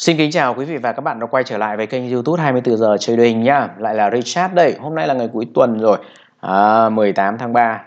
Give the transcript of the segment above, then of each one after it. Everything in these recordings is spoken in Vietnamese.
Xin kính chào quý vị và các bạn đã quay trở lại với kênh YouTube 24 giờ trading nhá. Lại là Richard đây. Hôm nay là ngày cuối tuần rồi. À, 18 tháng 3.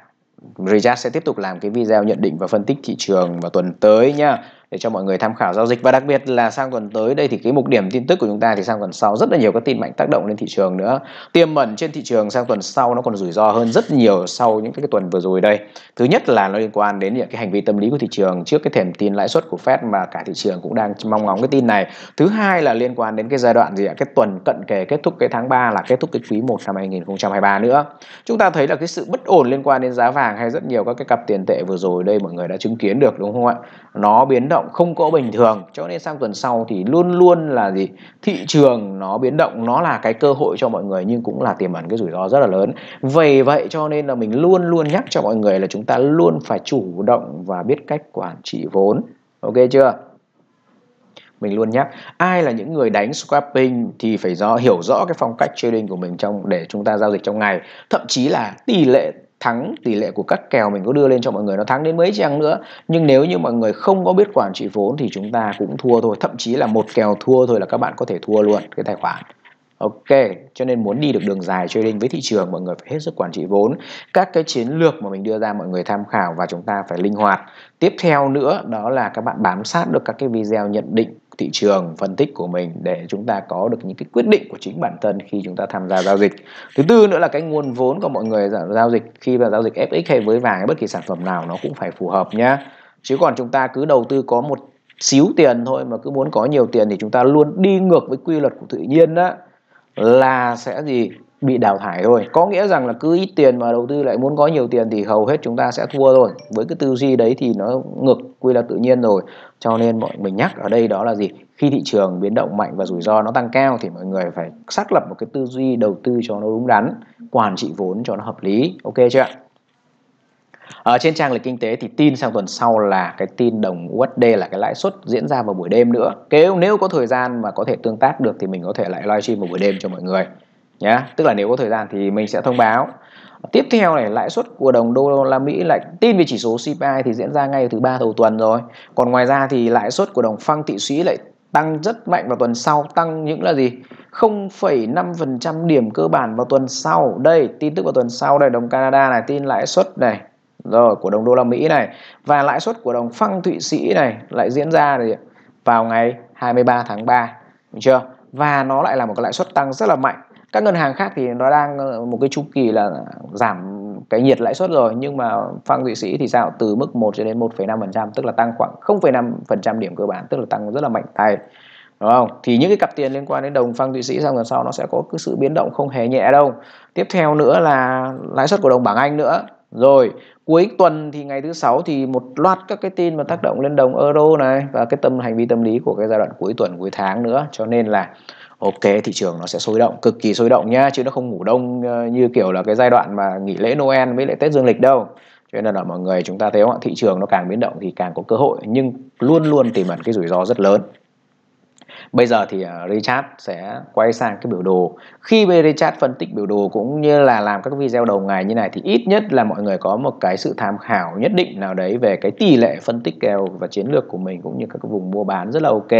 Richard sẽ tiếp tục làm cái video nhận định và phân tích thị trường vào tuần tới nhá để cho mọi người tham khảo giao dịch và đặc biệt là sang tuần tới đây thì cái mục điểm tin tức của chúng ta thì sang tuần sau rất là nhiều các tin mạnh tác động lên thị trường nữa tiềm ẩn trên thị trường sang tuần sau nó còn rủi ro hơn rất nhiều sau những cái tuần vừa rồi đây thứ nhất là nó liên quan đến những cái hành vi tâm lý của thị trường trước cái thềm tin lãi suất của Fed mà cả thị trường cũng đang mong ngóng cái tin này thứ hai là liên quan đến cái giai đoạn gì ạ cái tuần cận kề kết thúc cái tháng 3 là kết thúc cái quý 1 năm 2023 nữa chúng ta thấy là cái sự bất ổn liên quan đến giá vàng hay rất nhiều các cái cặp tiền tệ vừa rồi đây mọi người đã chứng kiến được đúng không ạ nó biến động động không có bình thường cho nên sang tuần sau thì luôn luôn là gì thị trường nó biến động nó là cái cơ hội cho mọi người nhưng cũng là tiềm ẩn cái rủi ro rất là lớn vậy vậy cho nên là mình luôn luôn nhắc cho mọi người là chúng ta luôn phải chủ động và biết cách quản trị vốn ok chưa mình luôn nhắc ai là những người đánh scalping thì phải rõ hiểu rõ cái phong cách trading của mình trong để chúng ta giao dịch trong ngày thậm chí là tỷ lệ thắng tỷ lệ của các kèo mình có đưa lên cho mọi người nó thắng đến mấy chăng nữa nhưng nếu như mọi người không có biết quản trị vốn thì chúng ta cũng thua thôi thậm chí là một kèo thua thôi là các bạn có thể thua luôn cái tài khoản Ok, cho nên muốn đi được đường dài trading với thị trường mọi người phải hết sức quản trị vốn. Các cái chiến lược mà mình đưa ra mọi người tham khảo và chúng ta phải linh hoạt. Tiếp theo nữa đó là các bạn bám sát được các cái video nhận định thị trường phân tích của mình để chúng ta có được những cái quyết định của chính bản thân khi chúng ta tham gia giao dịch thứ tư nữa là cái nguồn vốn của mọi người giao dịch khi vào giao dịch fx hay với vàng hay bất kỳ sản phẩm nào nó cũng phải phù hợp nhá chứ còn chúng ta cứ đầu tư có một xíu tiền thôi mà cứ muốn có nhiều tiền thì chúng ta luôn đi ngược với quy luật của tự nhiên đó là sẽ gì bị đào thải thôi có nghĩa rằng là cứ ít tiền mà đầu tư lại muốn có nhiều tiền thì hầu hết chúng ta sẽ thua rồi với cái tư duy đấy thì nó ngược quy luật tự nhiên rồi cho nên mọi mình nhắc ở đây đó là gì khi thị trường biến động mạnh và rủi ro nó tăng cao thì mọi người phải xác lập một cái tư duy đầu tư cho nó đúng đắn quản trị vốn cho nó hợp lý ok chưa ạ ở trên trang lịch kinh tế thì tin sang tuần sau là cái tin đồng USD là cái lãi suất diễn ra vào buổi đêm nữa. Nếu nếu có thời gian mà có thể tương tác được thì mình có thể lại livestream vào buổi đêm cho mọi người nhá tức là nếu có thời gian thì mình sẽ thông báo tiếp theo này lãi suất của đồng đô la Mỹ lại tin về chỉ số CPI thì diễn ra ngay thứ ba đầu tuần rồi còn ngoài ra thì lãi suất của đồng phăng thị sĩ lại tăng rất mạnh vào tuần sau tăng những là gì 0,5% điểm cơ bản vào tuần sau đây tin tức vào tuần sau đây đồng Canada này tin lãi suất này rồi của đồng đô la Mỹ này và lãi suất của đồng phăng Thụy Sĩ này lại diễn ra thì vào ngày 23 tháng 3 đúng chưa và nó lại là một cái lãi suất tăng rất là mạnh các ngân hàng khác thì nó đang ờ, một cái chu kỳ là giảm cái nhiệt lãi suất rồi nhưng mà Phan Thụy Sĩ thì sao từ mức 1 cho đến 1,5% tức là tăng khoảng 0,5% điểm cơ bản tức là tăng rất là mạnh tay đúng không? Thì những cái cặp tiền liên quan đến đồng Phan Thụy Sĩ sang tuần sau nó sẽ có cái sự biến động không hề nhẹ đâu. Tiếp theo nữa là lãi suất của đồng bảng Anh nữa. Rồi, cuối tuần thì ngày thứ sáu thì một loạt các cái tin mà tác động lên đồng euro này và cái tâm hành vi tâm lý của cái giai đoạn cuối tuần cuối tháng nữa cho nên là ok thị trường nó sẽ sôi động cực kỳ sôi động nhá chứ nó không ngủ đông ờ, như kiểu là cái giai đoạn mà nghỉ lễ Noel với lễ Tết dương lịch đâu cho nên là mọi người chúng ta thấy không ạ thị trường nó càng biến động thì càng có cơ hội nhưng luôn luôn tiềm ẩn cái rủi ro rất lớn bây giờ thì ờ, Richard sẽ quay sang cái biểu đồ khi Richard phân tích biểu đồ cũng như là làm các video đầu ngày như này thì ít nhất là mọi người có một cái sự tham khảo nhất định nào đấy về cái tỷ lệ phân tích kèo và chiến lược của mình cũng như các vùng mua bán rất là ok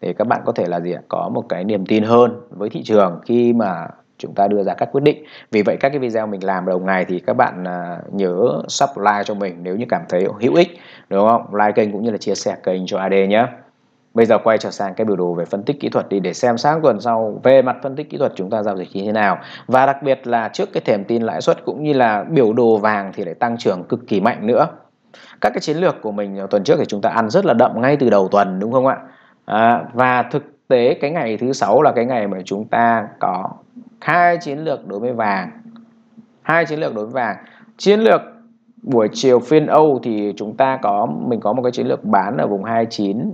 để các bạn có thể là gì ạ? có một cái niềm tin hơn với thị trường khi mà chúng ta đưa ra các quyết định vì vậy các cái video mình làm đầu ngày thì các bạn à, nhớ subscribe cho mình nếu như cảm thấy hữu ích đúng không like kênh cũng như là chia sẻ kênh cho AD nhé Bây giờ quay trở sang cái biểu đồ về phân tích kỹ thuật đi để xem sáng tuần sau về mặt phân tích kỹ thuật chúng ta giao dịch như thế nào. Và đặc biệt là trước cái thềm tin lãi suất cũng như là biểu đồ vàng thì lại tăng trưởng cực kỳ mạnh nữa. Các cái chiến lược của mình tuần trước thì chúng ta ăn rất là đậm ngay từ đầu tuần đúng không ạ? À, và thực tế cái ngày thứ sáu là cái ngày mà chúng ta có hai chiến lược đối với vàng. Hai chiến lược đối với vàng. Chiến lược buổi chiều phiên Âu thì chúng ta có mình có một cái chiến lược bán ở vùng 29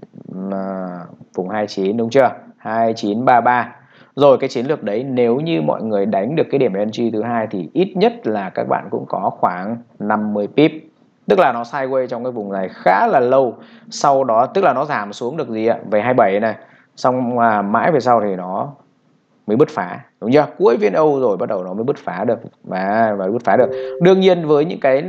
vùng 29 đúng chưa 2933 rồi cái chiến lược đấy nếu như mọi người đánh được cái điểm entry thứ hai thì ít nhất là các bạn cũng có khoảng 50 pip tức là nó sideways trong cái vùng này khá là lâu sau đó tức là nó giảm xuống được gì ạ về 27 này xong à, mãi về sau thì nó mới bứt phá đúng chưa cuối phiên Âu rồi bắt đầu nó mới bứt phá được và và bứt phá được đương nhiên với những cái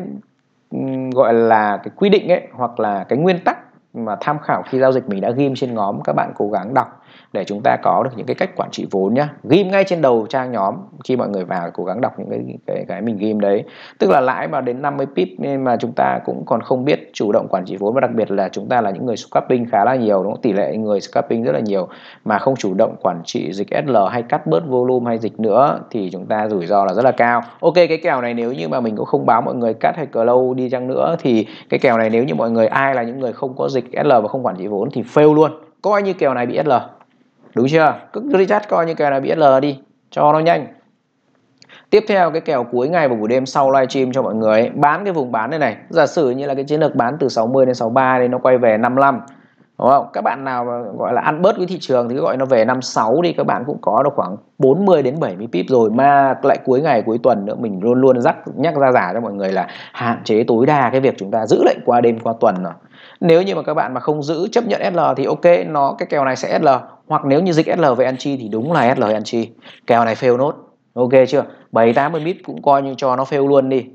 gọi là cái quy định ấy hoặc là cái nguyên tắc mà tham khảo khi giao dịch mình đã ghim trên nhóm các bạn cố gắng đọc để chúng ta có được những cái cách quản trị vốn nhá ghim ngay trên đầu trang nhóm khi mọi người vào cố gắng đọc những cái cái, cái mình ghim đấy tức là lãi mà đến 50 pip nên mà chúng ta cũng còn không biết chủ động quản trị vốn và đặc biệt là chúng ta là những người scalping khá là nhiều đúng không tỷ lệ người scalping rất là nhiều mà không chủ động quản trị dịch SL hay cắt bớt volume hay dịch nữa thì chúng ta rủi ro là rất là cao ok cái kèo này nếu như mà mình cũng không báo mọi người cắt hay close đi chăng nữa thì cái kèo này nếu như mọi người ai là những người không có dịch dịch SL và không quản trị vốn thì fail luôn coi như kèo này bị SL đúng chưa cứ recharge coi như kèo này bị SL đi cho nó nhanh Tiếp theo cái kèo cuối ngày và buổi đêm sau livestream cho mọi người ấy, bán cái vùng bán này này. Giả sử như là cái chiến lược bán từ 60 đến 63 thì nó quay về 55 đúng không các bạn nào gọi là ăn bớt cái thị trường thì gọi nó về năm sáu đi các bạn cũng có được khoảng 40 đến 70 pip rồi mà lại cuối ngày cuối tuần nữa mình luôn luôn dắt nhắc ra giả cho mọi người là hạn chế tối đa cái việc chúng ta giữ lệnh qua đêm qua tuần rồi nếu như mà các bạn mà không giữ chấp nhận SL thì ok nó cái kèo này sẽ SL hoặc nếu như dịch SL về ăn chi thì đúng là SL ăn chi kèo này fail nốt ok chưa 7 80 pip cũng coi như cho nó fail luôn đi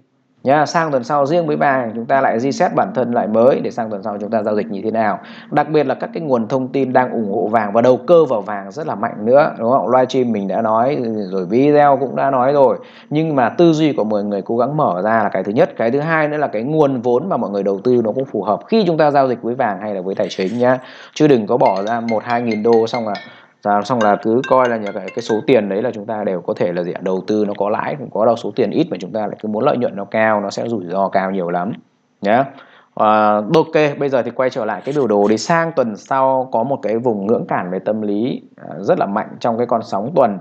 nha sang tuần sau riêng với bài chúng ta lại reset bản thân lại mới để sang tuần sau chúng ta giao dịch như thế nào đặc biệt là các cái nguồn thông tin đang ủng hộ vàng và đầu cơ vào vàng rất là mạnh nữa đúng không livestream mình đã nói rồi video cũng đã nói rồi nhưng mà tư duy của mọi người cố gắng mở ra là cái thứ nhất cái thứ hai nữa là cái nguồn vốn mà mọi người đầu tư nó cũng phù hợp khi chúng ta giao dịch với vàng hay là với tài chính nhá chứ đừng có bỏ ra một hai nghìn đô xong là và xong là cứ coi là cái, cái số tiền đấy là chúng ta đều có thể là gì ạ đầu tư nó có lãi cũng có đâu số tiền ít mà chúng ta lại cứ muốn lợi nhuận nó cao nó sẽ rủi ro cao nhiều lắm nhé à, ok bây giờ thì quay trở lại cái biểu đồ đi sang tuần sau có một cái vùng ngưỡng cản về tâm lý à, rất là mạnh trong cái con sóng tuần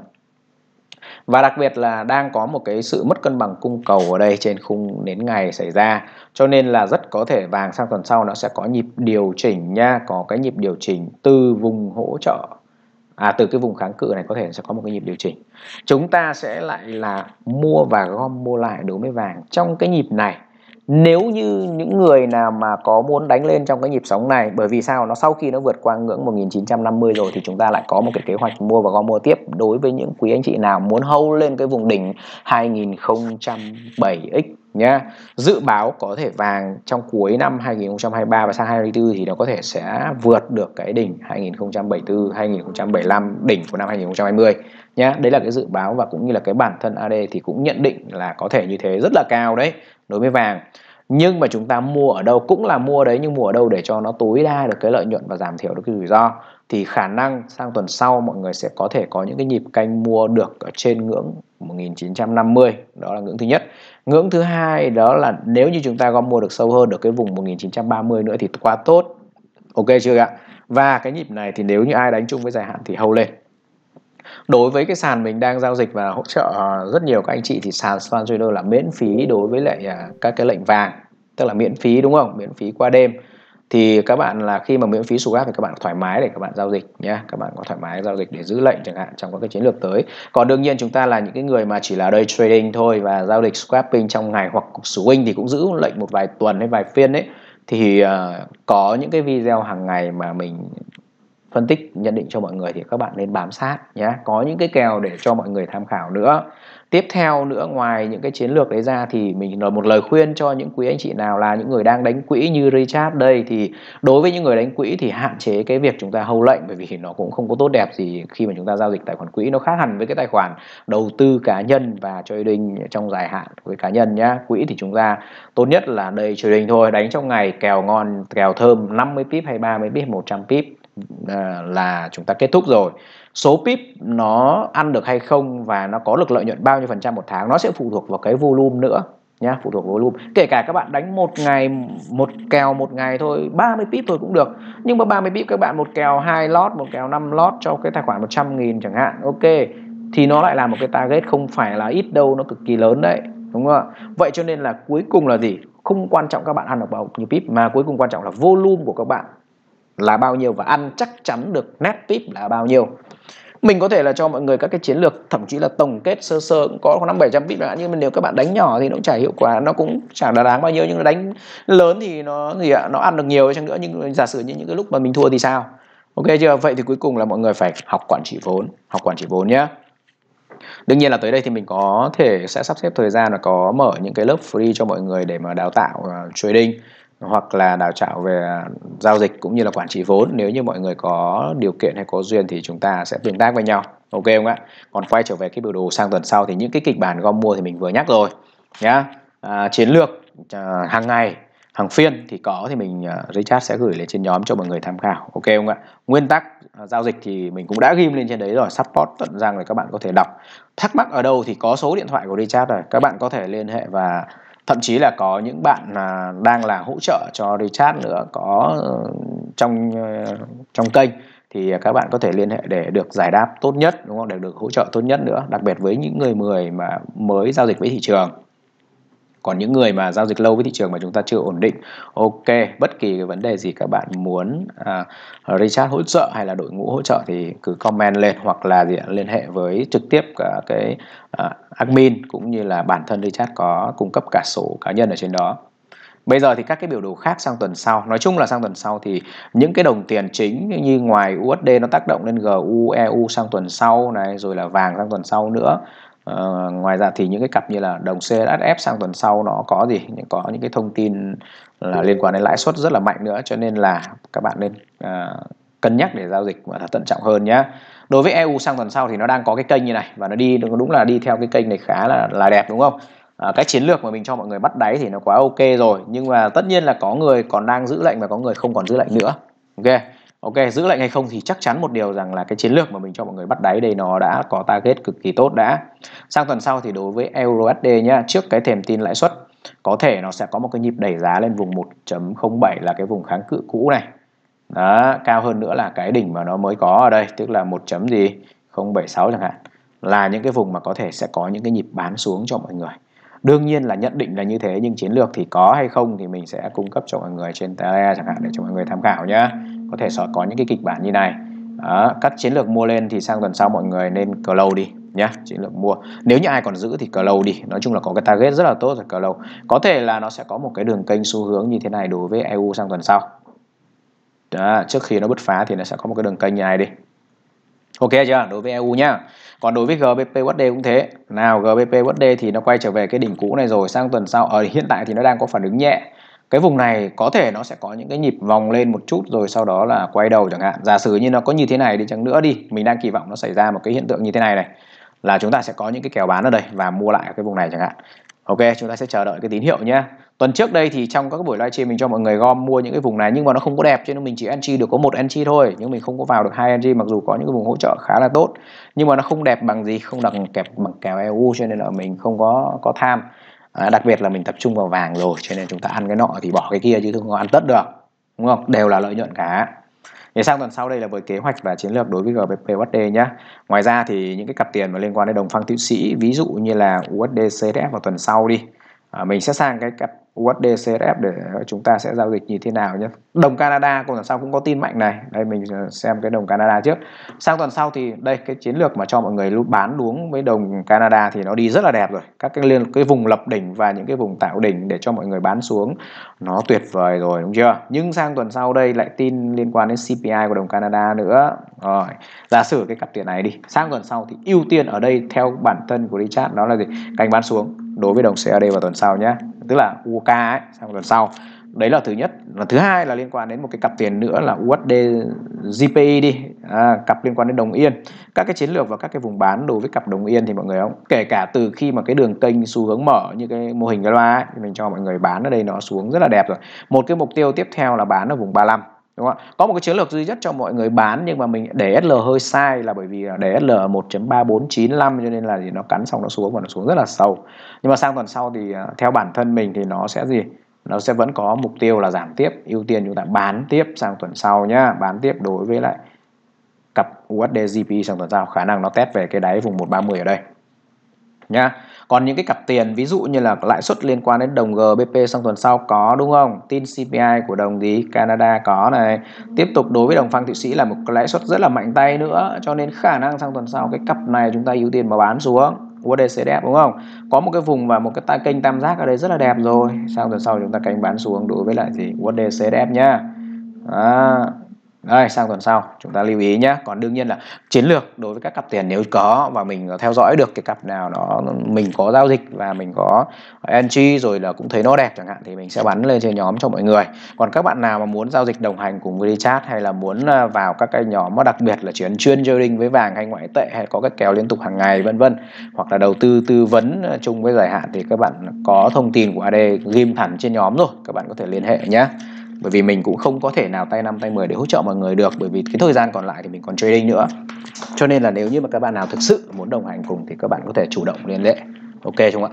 và đặc biệt là đang có một cái sự mất cân bằng cung cầu ở đây trên khung nến ngày xảy ra cho nên là rất có thể vàng sang tuần sau nó sẽ có nhịp điều chỉnh nha có cái nhịp điều chỉnh từ vùng hỗ trợ à, từ cái vùng kháng cự này có thể sẽ có một cái nhịp điều chỉnh chúng ta sẽ lại là mua và gom mua lại đối với vàng trong cái nhịp này nếu như những người nào mà có muốn đánh lên trong cái nhịp sóng này bởi vì sao nó sau khi nó vượt qua ngưỡng 1950 rồi thì chúng ta lại có một cái kế hoạch mua và gom mua tiếp đối với những quý anh chị nào muốn hâu lên cái vùng đỉnh 2007x nhá dự báo có thể vàng trong cuối năm 2023 và sang 2024 thì nó có thể sẽ vượt được cái đỉnh 2074 2075 đỉnh của năm 2020 nhá đấy là cái dự báo và cũng như là cái bản thân AD thì cũng nhận định là có thể như thế rất là cao đấy đối với vàng nhưng mà chúng ta mua ở đâu cũng là mua đấy nhưng mua ở đâu để cho nó tối đa được cái lợi nhuận và giảm thiểu được cái rủi ro thì khả năng sang tuần sau mọi người sẽ có thể có những cái nhịp canh mua được ở trên ngưỡng 1950 đó là ngưỡng thứ nhất ngưỡng thứ hai đó là nếu như chúng ta có mua được sâu hơn được cái vùng 1930 nữa thì quá tốt ok chưa ạ và cái nhịp này thì nếu như ai đánh chung với dài hạn thì hầu lên đối với cái sàn mình đang giao dịch và hỗ trợ ờ, rất nhiều các anh chị thì sàn Swan Trader là miễn phí đối với lại à, các cái lệnh vàng tức là miễn phí đúng không miễn phí qua đêm thì các bạn là khi mà miễn phí SUGAP thì các bạn thoải mái để các bạn giao dịch nhé các bạn có thoải mái giao dịch để giữ lệnh chẳng hạn trong các cái chiến lược tới còn đương nhiên chúng ta là những cái người mà chỉ là day trading thôi và giao dịch scrapping trong ngày hoặc swing thì cũng giữ lệnh một vài tuần hay vài phiên đấy thì uh, có những cái video hàng ngày mà mình phân tích nhận định cho mọi người thì các bạn nên bám sát nhé có những cái kèo để cho mọi người tham khảo nữa tiếp theo nữa ngoài những cái chiến lược đấy ra thì mình nói một lời khuyên cho những quý anh chị nào là những người đang đánh quỹ như Richard đây thì đối với những người đánh quỹ thì hạn chế cái việc chúng ta hầu lệnh bởi vì nó cũng không có tốt đẹp gì khi mà chúng ta giao dịch tài khoản quỹ nó khác hẳn với cái tài khoản đầu tư cá nhân và trading trong dài hạn với cá nhân nhá quỹ thì chúng ta tốt nhất là đây trading thôi đánh trong ngày kèo ngon kèo thơm 50 pip hay 30 pip 100 pip Ờ, là chúng ta kết thúc rồi số pip nó ăn được hay không và nó có được lợi nhuận bao nhiêu phần trăm một tháng nó sẽ phụ thuộc vào cái volume nữa nhá phụ thuộc vào volume kể cả các bạn đánh một ngày một kèo một ngày thôi 30 pip thôi cũng được nhưng mà 30 pip các bạn một kèo hai lót một kèo 5 lót cho cái tài khoản 100 nghìn chẳng hạn ok thì nó lại là một cái target không phải là ít đâu nó cực kỳ lớn đấy đúng không ạ vậy cho nên là cuối cùng là gì không quan trọng các bạn ăn được bao nhiêu pip mà cuối cùng quan trọng là volume của các bạn là bao nhiêu và ăn chắc chắn được nát pip là bao nhiêu mình có thể là cho mọi người các cái chiến lược thậm chí là tổng kết sơ sơ cũng có khoảng năm bảy trăm pip nhưng mà nếu các bạn đánh nhỏ thì nó cũng chả hiệu quả nó cũng chẳng là đáng bao nhiêu nhưng nó đánh lớn thì nó gì ạ, nó ăn được nhiều chăng nữa nhưng giả sử như những cái lúc mà mình thua thì sao ok chưa vậy thì cuối cùng là mọi người phải học quản trị vốn học quản trị vốn nhé đương nhiên là tới đây thì mình có thể sẽ sắp xếp thời gian là có mở những cái lớp free cho mọi người để mà đào tạo uh, trading hoặc là đào tạo về giao dịch cũng như là quản trị vốn nếu như mọi người có điều kiện hay có duyên thì chúng ta sẽ tương tác với nhau ok không ạ còn quay trở về cái biểu đồ sang tuần sau thì những cái kịch bản gom mua thì mình vừa nhắc rồi nhá à, chiến lược à, hàng ngày hàng phiên thì có thì mình uh, Richard sẽ gửi lên trên nhóm cho mọi người tham khảo ok không ạ nguyên tắc uh, giao dịch thì mình cũng đã ghim lên trên đấy rồi support tận răng rồi các bạn có thể đọc thắc mắc ở đâu thì có số điện thoại của Richard rồi các bạn có thể liên hệ và thậm chí là có những bạn là đang là hỗ trợ cho Richard nữa có ờ, trong ờ, trong kênh thì các bạn có thể liên hệ để được giải đáp tốt nhất đúng không để được hỗ trợ tốt nhất nữa đặc biệt với những người mới mà mới giao dịch với thị trường còn những người mà giao dịch lâu với thị trường mà chúng ta chưa ổn định ok bất kỳ cái vấn đề gì các bạn muốn à, Richard hỗ trợ hay là đội ngũ hỗ trợ thì cứ comment lên hoặc là gì, liên hệ với trực tiếp cả cái à, admin cũng như là bản thân Richard có cung cấp cả sổ cá nhân ở trên đó Bây giờ thì các cái biểu đồ khác sang tuần sau Nói chung là sang tuần sau thì những cái đồng tiền chính như ngoài USD nó tác động lên GU, EU sang tuần sau này Rồi là vàng sang tuần sau nữa Ờ, ngoài ra thì những cái cặp như là đồng CHF sang tuần sau nó có gì có những cái thông tin là liên quan đến lãi suất rất là mạnh nữa cho nên là các bạn nên à, cân nhắc để giao dịch và là thận trọng hơn nhé đối với EU sang tuần sau thì nó đang có cái kênh như này và nó đi đúng là đi theo cái kênh này khá là là đẹp đúng không à, cái chiến lược mà mình cho mọi người bắt đáy thì nó quá ok rồi nhưng mà tất nhiên là có người còn đang giữ lệnh và có người không còn giữ lệnh nữa ok ok giữ lệnh hay không thì chắc chắn một điều rằng là cái chiến lược mà mình cho mọi người bắt đáy đây nó đã có target cực kỳ tốt đã sang tuần sau thì đối với EURUSD USD nhá trước cái thềm tin lãi suất có thể nó sẽ có một cái nhịp đẩy giá lên vùng 1.07 là cái vùng kháng cự cũ này đó cao hơn nữa là cái đỉnh mà nó mới có ở đây tức là 1 gì 076 chẳng hạn là những cái vùng mà có thể sẽ có những cái nhịp bán xuống cho mọi người đương nhiên là nhận định là như thế nhưng chiến lược thì có hay không thì mình sẽ cung cấp cho mọi người trên Telegram chẳng hạn để cho mọi người tham khảo nhá có thể có những cái kịch bản như này đó, cắt chiến lược mua lên thì sang tuần sau mọi người nên cờ lâu đi nhé chiến lược mua nếu như ai còn giữ thì cờ lâu đi nói chung là có cái target rất là tốt rồi cờ lâu có thể là nó sẽ có một cái đường kênh xu hướng như thế này đối với EU sang tuần sau đó, trước khi nó bứt phá thì nó sẽ có một cái đường kênh như này đi Ok chưa? Đối với EU nhá. Còn đối với GBP USD cũng thế. Nào GBP USD thì nó quay trở về cái đỉnh cũ này rồi, sang tuần sau ở ờ, hiện tại thì nó đang có phản ứng nhẹ cái vùng này có thể nó sẽ có những cái nhịp vòng lên một chút rồi sau đó là quay đầu chẳng hạn giả sử như nó có như thế này đi chăng nữa đi mình đang kỳ vọng nó xảy ra một cái hiện tượng như thế này này là chúng ta sẽ có những cái kèo bán ở đây và mua lại ở cái vùng này chẳng hạn ok chúng ta sẽ chờ đợi cái tín hiệu nhé tuần trước đây thì trong các buổi livestream mình cho mọi người gom mua những cái vùng này nhưng mà nó không có đẹp cho nên mình chỉ entry được có một entry thôi nhưng mình không có vào được hai entry mặc dù có những cái vùng hỗ trợ khá là tốt nhưng mà nó không đẹp bằng gì không đặt kẹp bằng kèo EU cho nên là mình không có có tham à, đặc biệt là mình tập trung vào vàng rồi cho nên chúng ta ăn cái nọ thì bỏ cái kia chứ không có ăn tất được đúng không đều là lợi nhuận cả để sang tuần sau đây là với kế hoạch và chiến lược đối với GBP USD nhé. Ngoài ra thì những cái cặp tiền mà liên quan đến đồng phương tiến sĩ ví dụ như là USD CDF vào tuần sau đi. À, mình sẽ sang cái cặp USD CSF để chúng ta sẽ giao dịch như thế nào nhé đồng Canada còn tuần sau cũng có tin mạnh này đây mình ờ, xem cái đồng Canada trước sang tuần sau thì đây cái chiến lược mà cho mọi người bán đuống với đồng Canada thì nó đi rất là đẹp rồi các cái liên cái vùng lập đỉnh và những cái vùng tạo đỉnh để cho mọi người bán xuống nó tuyệt vời rồi đúng chưa nhưng sang tuần sau đây lại tin liên quan đến CPI của đồng Canada nữa rồi giả sử cái cặp tiền này đi sang tuần sau thì ưu tiên ở đây theo bản thân của Richard đó là gì canh bán xuống đối với đồng CAD vào tuần sau nhé tức là UK ấy, sang lần sau đấy là thứ nhất là thứ hai là liên quan đến một cái cặp tiền nữa là USD GPI đi à, cặp liên quan đến đồng yên các cái chiến lược và các cái vùng bán đối với cặp đồng yên thì mọi người không kể cả từ khi mà cái đường kênh xu hướng mở như cái mô hình cái loa ấy, mình cho mọi người bán ở đây nó xuống rất là đẹp rồi một cái mục tiêu tiếp theo là bán ở vùng 35 đúng không có một cái chiến lược duy nhất cho mọi người bán nhưng mà mình để SL hơi sai là bởi vì để SL 1.3495 cho nên là gì nó cắn xong nó xuống và nó xuống rất là sâu nhưng mà sang tuần sau thì à, theo bản thân mình thì nó sẽ gì nó sẽ vẫn có mục tiêu là giảm tiếp ưu tiên chúng ta bán tiếp sang tuần sau nhá bán tiếp đối với lại cặp USD GP sang tuần sau khả năng nó test về cái đáy vùng 130 ở đây nhá còn những cái cặp tiền ví dụ như là lãi suất liên quan đến đồng GBP sang tuần sau có đúng không tin CPI của đồng gì Canada có này tiếp tục đối với đồng franc Thụy Sĩ là một lãi suất rất là mạnh tay nữa cho nên khả năng sang tuần sau cái cặp này chúng ta ưu tiên mà bán xuống USD sẽ đẹp đúng không? Có một cái vùng và một cái ta kênh tam giác ở đây rất là đẹp rồi. Sang tuần sau chúng ta canh bán xuống đối với lại gì? USD sẽ đẹp nhá. À, đây sang tuần sau chúng ta lưu ý nhé còn đương nhiên là chiến lược đối với các cặp tiền nếu có và mình theo dõi được cái cặp nào nó mình có giao dịch và mình có entry rồi là cũng thấy nó đẹp chẳng hạn thì mình sẽ bắn lên trên nhóm cho mọi người còn các bạn nào mà muốn giao dịch đồng hành cùng với chat hay là muốn à, vào các cái nhóm đặc biệt là chuyến chuyên trading với vàng hay ngoại tệ hay có các kèo liên tục hàng ngày vân vân hoặc là đầu tư tư vấn à, chung với dài hạn thì các bạn có thông tin của AD ghim thẳng trên nhóm rồi các bạn có thể liên hệ nhé bởi vì mình cũng không có thể nào tay năm tay 10 để hỗ trợ mọi người được bởi vì cái thời gian còn lại thì mình còn trading nữa cho nên là nếu như mà các bạn nào thực sự muốn đồng hành cùng thì các bạn có thể chủ động liên hệ ok không ạ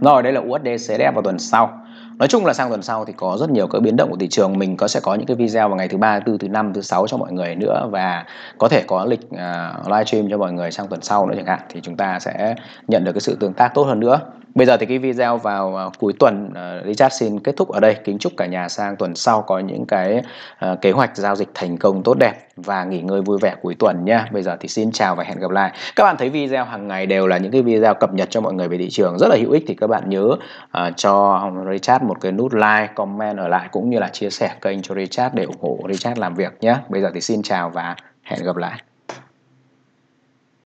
rồi đây là USD CDF vào tuần sau nói chung là sang tuần sau thì có rất nhiều các biến động của thị trường mình có sẽ có những cái video vào ngày thứ ba thứ tư thứ năm thứ sáu cho mọi người nữa và có thể có lịch uh, livestream cho mọi người sang tuần sau nữa chẳng hạn thì chúng ta sẽ nhận được cái sự tương tác tốt hơn nữa Bây giờ thì cái video vào à, cuối tuần à, Richard xin kết thúc ở đây. Kính chúc cả nhà sang tuần sau có những cái à, kế hoạch giao dịch thành công tốt đẹp và nghỉ ngơi vui vẻ cuối tuần nhá. Bây giờ thì xin chào và hẹn gặp lại. Các bạn thấy video hàng ngày đều là những cái video cập nhật cho mọi người về thị trường rất là hữu ích thì các bạn nhớ cho Richard một cái nút like, comment ở lại cũng như là chia sẻ kênh cho Richard để ủng hộ Richard làm việc nhé. Bây giờ thì xin chào và hẹn gặp lại.